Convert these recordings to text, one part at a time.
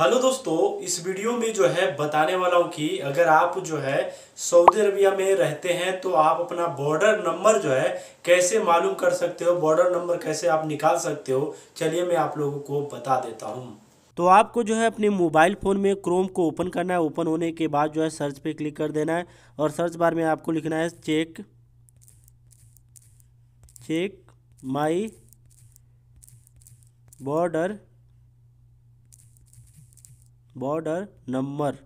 hello दोस्तों इस video में जो है बताने वाला हूँ कि अगर आप जो है सऊदी अरबिया में रहते हैं तो आप अपना बॉर्डर नंबर जो है कैसे मालूम कर सकते हो बॉर्डर नंबर कैसे आप निकाल सकते हो चलिए मैं आप लोगों को बता देता हूँ तो आपको जो है अपने मोबाइल फ़ोन में क्रोम को ओपन करना है ओपन होने के बाद जो है सर्च पे क्लिक कर देना है और सर्च बार में आपको लिखना है check check my border border number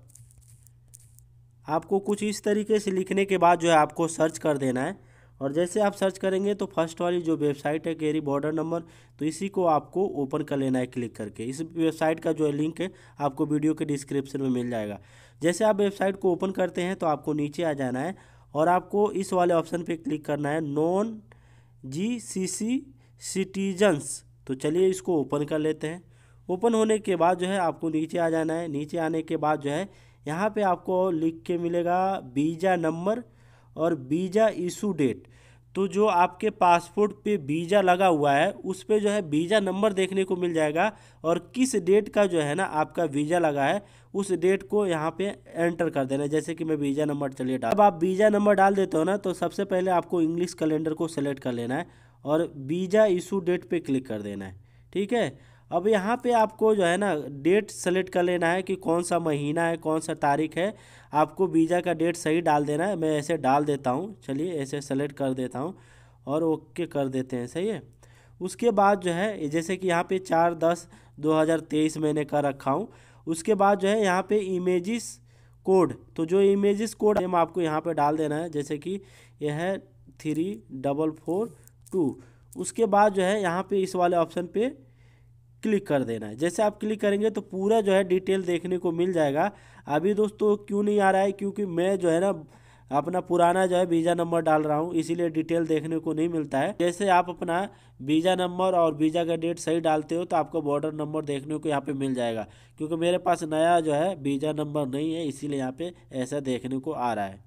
आपको कुछ इस तरीके से लिखने के बाद जो है आपको सर्च कर देना है और जैसे आप सर्च करेंगे तो फर्स्ट वाली जो वेबसाइट है गेरी बॉर्डर नंबर तो इसी को आपको ओपन कर लेना है क्लिक करके इस वेबसाइट का जो है लिंक है आपको वीडियो के डिस्क्रिप्शन में मिल जाएगा जैसे आप वेबसाइट को ओपन करते हैं तो आपको नीचे आ जाना है और आपको इस वाले ऑप्शन पर क्लिक करना है नॉन जी सी सी सिटीजन्स तो चलिए इसको ओपन कर लेते हैं ओपन होने के बाद जो है आपको नीचे आ जाना है नीचे आने के बाद जो है यहाँ पे आपको लिख के मिलेगा वीज़ा नंबर और वीज़ा इशू डेट तो जो आपके पासपोर्ट पे वीज़ा लगा हुआ है उस पर जो है वीज़ा नंबर देखने को मिल जाएगा और किस डेट का जो है ना आपका वीज़ा लगा है उस डेट को यहाँ पे एंटर कर देना जैसे कि मैं वीज़ा नंबर चलिए डाल अब आप वीज़ा नंबर डाल देते हो ना तो सबसे पहले आपको इंग्लिश कैलेंडर को सेलेक्ट कर लेना है और वीज़ा इशू डेट पर क्लिक कर देना है ठीक है अब यहाँ पे आपको जो है ना डेट सेलेक्ट कर लेना है कि कौन सा महीना है कौन सा तारीख है आपको वीज़ा का डेट सही डाल देना है मैं ऐसे डाल देता हूँ चलिए ऐसे सेलेक्ट कर देता हूँ और ओके कर देते हैं सही है उसके बाद जो है जैसे कि यहाँ पे चार दस दो हज़ार तेईस मैंने कर रखा हूँ उसके बाद जो है यहाँ पर इमेजिस कोड तो जो इमेजिस कोड हम आपको यहाँ पर डाल देना है जैसे कि यह है थ्री डबल फोर टू उसके बाद जो है यहाँ पे इस वाले ऑप्शन पे क्लिक कर देना है जैसे आप क्लिक करेंगे तो पूरा जो है डिटेल देखने को मिल जाएगा अभी दोस्तों क्यों नहीं आ रहा है क्योंकि मैं जो है ना अपना पुराना जो है वीज़ा नंबर डाल रहा हूँ इसीलिए डिटेल देखने को नहीं मिलता है जैसे आप अपना वीज़ा नंबर और वीज़ा का डेट सही डालते हो तो आपको बॉर्डर नंबर देखने को यहाँ पे मिल जाएगा क्योंकि मेरे पास नया जो है वीज़ा नंबर नहीं है इसीलिए यहाँ पे ऐसा देखने को आ रहा है